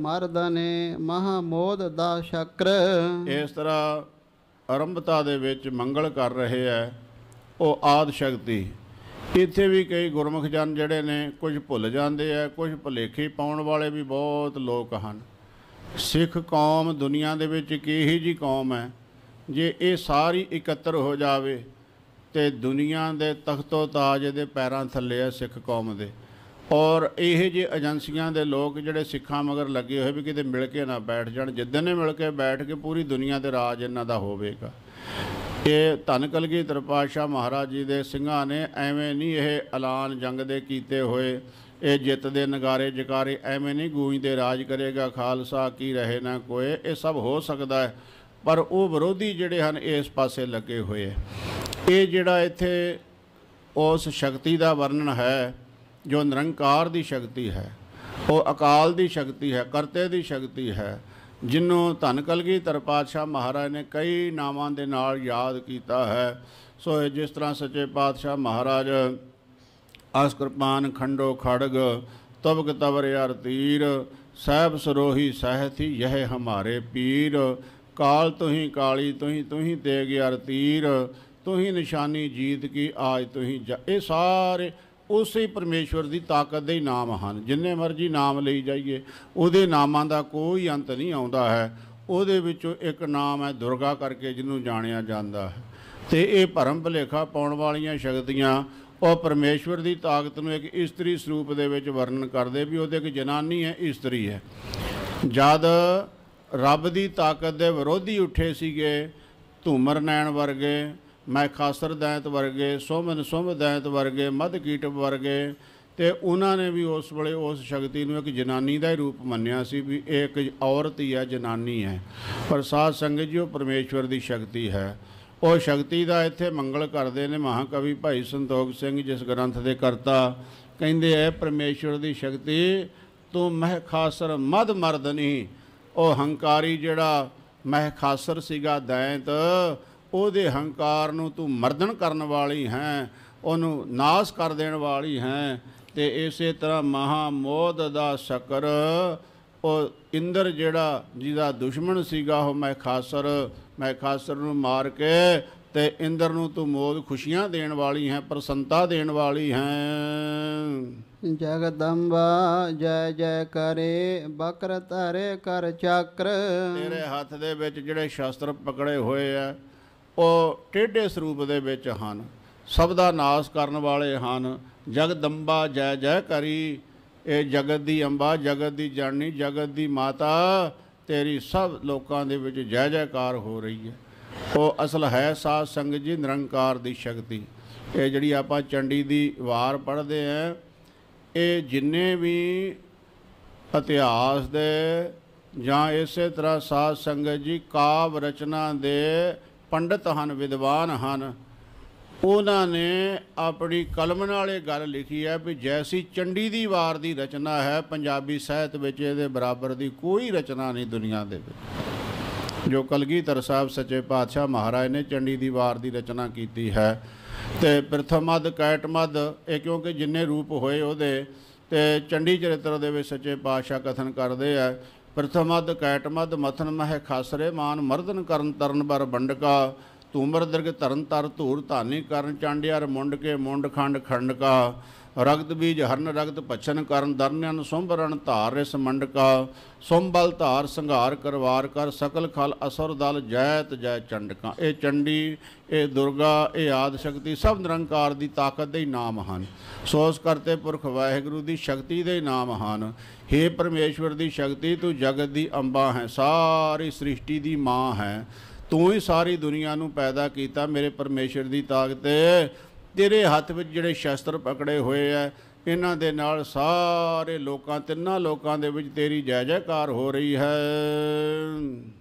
ਮਰਦਨੇ ਮੋਦ ਦਾ ਸ਼ਕਰ ਇਸ ਤਰ੍ਹਾਂ ਆਰੰਭਤਾ ਦੇ ਵਿੱਚ ਮੰਗਲ ਕਰ ਰਹੇ ਹੈ ਉਹ ਆਦ ਸ਼ਕਤੀ ਇੱਥੇ ਵੀ ਕਈ ਗੁਰਮੁਖ ਜਨ ਜਿਹੜੇ ਨੇ ਕੁਝ ਭੁੱਲ ਜਾਂਦੇ ਆ ਕੁਝ ਭੁਲੇਖੇ ਪਾਉਣ ਵਾਲੇ ਵੀ ਬਹੁਤ ਲੋਕ ਹਨ ਸਿੱਖ ਕੌਮ ਦੁਨੀਆ ਦੇ ਵਿੱਚ ਕਿਹੀ ਜੀ ਕੌਮ ਹੈ ਜੇ ਇਹ ਸਾਰੀ ਇਕੱਤਰ ਹੋ ਜਾਵੇ ਤੇ ਦੁਨੀਆ ਦੇ ਤਖਤੋ ਤਾਜ ਦੇ ਪੈਰਾਂ ਥੱਲੇ ਆ ਸਿੱਖ ਕੌਮ ਦੇ ਔਰ ਇਹ ਜੇ ਏਜੰਸੀਆਂ ਦੇ ਲੋਕ ਜਿਹੜੇ ਸਿੱਖਾਂ ਮਗਰ ਲੱਗੇ ਹੋਏ ਵੀ ਕਿਤੇ ਮਿਲ ਕੇ ਨਾ ਬੈਠ ਜਾਣ ਜਿੱਦਨ ਇਹ ਮਿਲ ਕੇ ਬੈਠ ਕੇ ਪੂਰੀ ਦੁਨੀਆ ਦੇ ਰਾਜ ਇਹਨਾਂ ਦਾ ਹੋਵੇਗਾ ਇਹ ਧੰਨ ਕਲਗੀਧਰ ਪਾਸ਼ਾ ਮਹਾਰਾਜ ਜੀ ਦੇ ਸਿੰਘਾਂ ਨੇ ਐਵੇਂ ਨਹੀਂ ਇਹ ਐਲਾਨ ਜੰਗ ਦੇ ਕੀਤੇ ਹੋਏ ਇਹ ਜਿੱਤ ਦੇ ਨਗਾਰੇ ਜਕਾਰੇ ਐਵੇਂ ਨਹੀਂ ਗੂੰਜਦੇ ਰਾਜ ਕਰੇਗਾ ਖਾਲਸਾ ਕੀ ਰਹੇ ਨਾ ਕੋਏ ਇਹ ਸਭ ਹੋ ਸਕਦਾ ਹੈ ਪਰ ਉਹ ਵਿਰੋਧੀ ਜਿਹੜੇ ਹਨ ਇਸ ਪਾਸੇ ਲੱਗੇ ਹੋਏ ਇਹ ਜਿਹੜਾ ਇੱਥੇ ਉਸ ਸ਼ਕਤੀ ਦਾ ਵਰਣਨ ਹੈ ਜੋ ਨਿਰੰਕਾਰ ਦੀ ਸ਼ਕਤੀ ਹੈ ਉਹ ਅਕਾਲ ਦੀ ਸ਼ਕਤੀ ਹੈ ਕਰਤੇ ਦੀ ਸ਼ਕਤੀ ਹੈ ਜਿਨੂੰ ਧੰਨ ਕਲਗੀਧਰ ਪਾਤਸ਼ਾਹ ਮਹਾਰਾਜ ਨੇ ਕਈ ਨਾਵਾਂ ਦੇ ਨਾਲ ਯਾਦ ਕੀਤਾ ਹੈ ਸੋ ਜਿਸ ਤਰ੍ਹਾਂ ਸੱਚੇ ਪਾਤਸ਼ਾਹ ਮਹਾਰਾਜ ਆਸ ਕਿਰਪਾਨ ਖੰਡੋ ਖੜਗ ਤਬਕ ਤਵਰ ਯਾਰ ਤੀਰ ਸਹਿਬ ਸਰੋਹੀ ਸਹਿਤੀ ਇਹ ਹਮਾਰੇ ਪੀਰ ਕਾਲ ਤੁਹੀ ਕਾਲੀ ਤੁਹੀ ਤੁਹੀ ਤੇਗ ਯਾਰ ਤੀਰ ਤੁਹੀ ਨਿਸ਼ਾਨੀ ਜੀਤ ਕੀ ਆਜ ਤੁਹੀ ਇਹ ਸਾਰੇ ਉਸੇ ਪਰਮੇਸ਼ਵਰ ਦੀ ਤਾਕਤ ਦੇ ਨਾਮ ਹਨ ਜਿੰਨੇ ਮਰਜੀ ਨਾਮ ਲਈ ਜਾਈਏ ਉਹਦੇ ਨਾਮਾਂ ਦਾ ਕੋਈ ਅੰਤ ਨਹੀਂ ਆਉਂਦਾ ਹੈ ਉਹਦੇ ਵਿੱਚੋਂ ਇੱਕ ਨਾਮ ਹੈ ਦੁਰਗਾ ਕਰਕੇ ਜਿਹਨੂੰ ਜਾਣਿਆ ਜਾਂਦਾ ਹੈ ਤੇ ਇਹ ਭਰਮ ਭਲੇਖਾ ਪਾਉਣ ਵਾਲੀਆਂ ਸ਼ਕਤੀਆਂ ਉਹ ਪਰਮੇਸ਼ਵਰ ਦੀ ਤਾਕਤ ਨੂੰ ਇੱਕ ਇਸਤਰੀ ਸਰੂਪ ਦੇ ਵਿੱਚ ਵਰਣਨ ਕਰਦੇ ਵੀ ਉਹਦੇ ਇੱਕ ਜਨਾਨੀ ਹੈ ਇਸਤਰੀ ਹੈ ਜਦ ਰੱਬ ਦੀ ਤਾਕਤ ਦੇ ਵਿਰੋਧੀ ਉੱਠੇ ਸੀਗੇ ਧੂਮਰ ਨੈਣ ਵਰਗੇ ਮੈਂ ਖਾਸਰ ਦੈਂਤ ਵਰਗੇ ਸੋਮਨ ਸੁਮ ਦੈਂਤ ਵਰਗੇ ਮਦ ਕੀਟ ਵਰਗੇ ਤੇ ਉਹਨਾਂ ਨੇ ਵੀ ਉਸ ਵੇਲੇ ਉਸ ਸ਼ਕਤੀ ਨੂੰ ਇੱਕ ਜਨਾਨੀ ਦਾ ਹੀ ਰੂਪ ਮੰਨਿਆ ਸੀ ਵੀ ਇਹ ਇੱਕ ਔਰਤ ਹੀ ਹੈ ਜਨਾਨੀ ਹੈ ਪਰ ਸਾਧ ਸੰਗਤ ਜੀ ਉਹ ਪਰਮੇਸ਼ਵਰ ਦੀ ਸ਼ਕਤੀ ਹੈ ਉਹ ਸ਼ਕਤੀ ਦਾ ਇੱਥੇ ਮੰਗਲ ਕਰਦੇ ਨੇ ਮਹਾਕਵੀ ਭਾਈ ਸੰਤੋਖ ਸਿੰਘ ਜਿਸ ਗ੍ਰੰਥ ਦੇ ਕਰਤਾ ਕਹਿੰਦੇ ਐ ਪਰਮੇਸ਼ਵਰ ਦੀ ਸ਼ਕਤੀ ਤੂੰ ਮਹਿ ਖਾਸਰ ਮਦ ਮਰਦਨੀ ਉਹ ਹੰਕਾਰੀ ਜਿਹੜਾ ਮਹਿ ਖਾਸਰ ਸੀਗਾ ਦੈਂਤ ਉਹਦੇ ਹੰਕਾਰ ਨੂੰ ਤੂੰ ਮਰਦਨ ਕਰਨ ਵਾਲੀ ਹੈ ਉਹਨੂੰ ਨਾਸ ਕਰ ਦੇਣ ਵਾਲੀ ਹੈ ਤੇ ਇਸੇ ਤਰ੍ਹਾਂ ਮਹਾ ਮੋਦ ਦਾ ਸ਼ਕਰ ਉਹ ਇੰਦਰ ਜਿਹੜਾ ਜਿਹਦਾ ਦੁਸ਼ਮਣ ਸੀਗਾ ਉਹ ਮੈਂ ਖਾਸਰ ਮੈਂ ਖਾਸਰ ਨੂੰ ਮਾਰ ਕੇ ਤੇ ਇੰਦਰ ਨੂੰ ਤੂੰ ਮੋਦ ਖੁਸ਼ੀਆਂ ਦੇਣ ਵਾਲੀ ਹੈ ਪ੍ਰਸੰਤਾ ਦੇਣ ਵਾਲੀ ਹੈ ਜਗਦੰਬਾ ਜੈ ਜੈ ਕਰੇ ਬਕਰ ਧਰੇ ਕਰ ਚੱਕਰ ਤੇਰੇ ਹੱਥ ਦੇ ਵਿੱਚ ਜਿਹੜੇ ਸ਼ਸਤਰ ਪਕੜੇ ਹੋਏ ਆ ਉਹ ਟੇਢੇ ਸਰੂਪ ਦੇ ਵਿੱਚ ਹਨ ਸਭ ਦਾ ਨਾਸ ਕਰਨ ਵਾਲੇ ਹਨ ਜਗਦੰਬਾ ਜੈ ਜੈ ਕਰੀ ਇਹ ਜਗਤ ਦੀ ਅੰਬਾ ਜਗਤ ਦੀ ਜਨਨੀ ਜਗਤ ਦੀ ਮਾਤਾ ਤੇਰੀ ਸਭ ਲੋਕਾਂ ਦੇ ਵਿੱਚ ਜੈ ਜੈਕਾਰ ਹੋ ਰਹੀ ਹੈ ਉਹ ਅਸਲ ਹੈ ਸਾਧ ਸੰਗਤ ਜੀ ਨਿਰੰਕਾਰ ਦੀ ਸ਼ਕਤੀ ਇਹ ਜਿਹੜੀ ਆਪਾਂ ਚੰਡੀ ਦੀ ਵਾਰ ਪੜ੍ਹਦੇ ਆਂ ਇਹ ਜਿੰਨੇ ਵੀ ਇਤਿਹਾਸ ਦੇ ਜਾਂ ਇਸੇ ਤਰ੍ਹਾਂ ਸਾਧ ਸੰਗਤ ਜੀ ਕਾਵ ਰਚਨਾ ਦੇ ਪੰਡਤ ਹਨ ਵਿਦਵਾਨ ਹਨ ਉਹਨਾਂ ਨੇ ਆਪਣੀ ਕਲਮ ਨਾਲ ਇਹ ਗੱਲ ਲਿਖੀ ਹੈ ਵੀ ਜੈਸੀ ਚੰਡੀ ਦੀ ਵਾਰ ਦੀ ਰਚਨਾ ਹੈ ਪੰਜਾਬੀ ਸਾਹਿਤ ਵਿੱਚ ਇਹਦੇ ਬਰਾਬਰ ਦੀ ਕੋਈ ਰਚਨਾ ਨਹੀਂ ਦੁਨੀਆ ਦੇ ਵਿੱਚ ਜੋ ਕਲਗੀਧਰ ਸਾਹਿਬ ਸੱਚੇ ਪਾਤਸ਼ਾਹ ਮਹਾਰਾਜ ਨੇ ਚੰਡੀ ਦੀ ਵਾਰ ਦੀ ਰਚਨਾ ਕੀਤੀ ਹੈ ਤੇ ਪ੍ਰਥਮ ਕੈਟ ਕੈਟਮਦ ਇਹ ਕਿਉਂਕਿ ਜਿੰਨੇ ਰੂਪ ਹੋਏ ਉਹਦੇ ਤੇ ਚੰਡੀ ਚਰਿੱਤਰ ਦੇ ਵਿੱਚ ਸੱਚੇ ਪਾਤਸ਼ਾਹ ਕਥਨ ਕਰਦੇ ਆ ਪ੍ਰਥਮਦ ਕੈਟਮਦ ਮਥਨ ਮਹਿ ਖਾਸਰੇ ਮਾਨ ਮਰਦਨ ਕਰਨ ਤਰਨ ਬਰ ਬੰਡਕਾ ਤੂਮਰ ਦਰਗ ਤਰਨ ਤਰ ਧੂਰ ਧਾਨੀ ਕਰਨ ਚਾਂਡਿਆਰ ਮੁੰਡ ਕੇ ਮੁੰਡ ਖੰਡ ਖੰਡਕਾ ਰਗਤ ਬੀਜ ਹਰਨ ਰਗਤ ਪਛਨ ਕਰਨ ਦਰਨਿਆਂ ਸੰਭਰਨ ਧਾਰ ਰਿਸ ਮੰਡਕਾ ਸੰਭਲ ਧਾਰ ਸੰਘਾਰ ਕਰਵਾਰ ਕਰ ਸਕਲ ਖਲ ਅਸਰ ਦਲ ਜੈਤ ਜੈ ਚੰਡਕਾ ਇਹ ਚੰਡੀ ਇਹ ਦੁਰਗਾ ਇਹ ਆਦ ਸ਼ਕਤੀ ਸਭ ਨਿਰੰਕਾਰ ਦੀ ਤਾਕਤ ਦੇ ਨਾਮ ਹਨ ਸੋਸ ਕਰਤੇ ਪੁਰਖ ਵਾਹਿਗੁਰੂ ਦੀ ਸ਼ਕਤੀ ਦੇ ਨਾਮ ਹਨ हे ਪਰਮੇਸ਼ਵਰ ਦੀ ਸ਼ਕਤੀ ਤੂੰ ਜਗਤ ਦੀ ਅੰਬਾ ਹੈ ਸਾਰੀ ਸ੍ਰਿਸ਼ਟੀ ਦੀ ਮਾਂ ਹੈ ਤੂੰ ਹੀ ਸਾਰੀ ਦੁਨੀਆ ਨੂੰ ਪੈਦਾ ਕੀਤਾ ਮੇਰੇ ਪਰਮੇਸ਼ਰ ਦੀ ਤਾਕਤ ਤੇਰੇ ਹੱਥ ਵਿੱਚ ਜਿਹੜੇ ਸ਼ਸਤਰ ਪਕੜੇ ਹੋਏ ਆ ਇਹਨਾਂ ਦੇ ਨਾਲ ਸਾਰੇ ਲੋਕਾਂ ਤਿੰਨਾਂ ਲੋਕਾਂ ਦੇ ਵਿੱਚ ਤੇਰੀ ਜੈ ਜੈਕਾਰ ਹੋ ਰਹੀ ਹੈ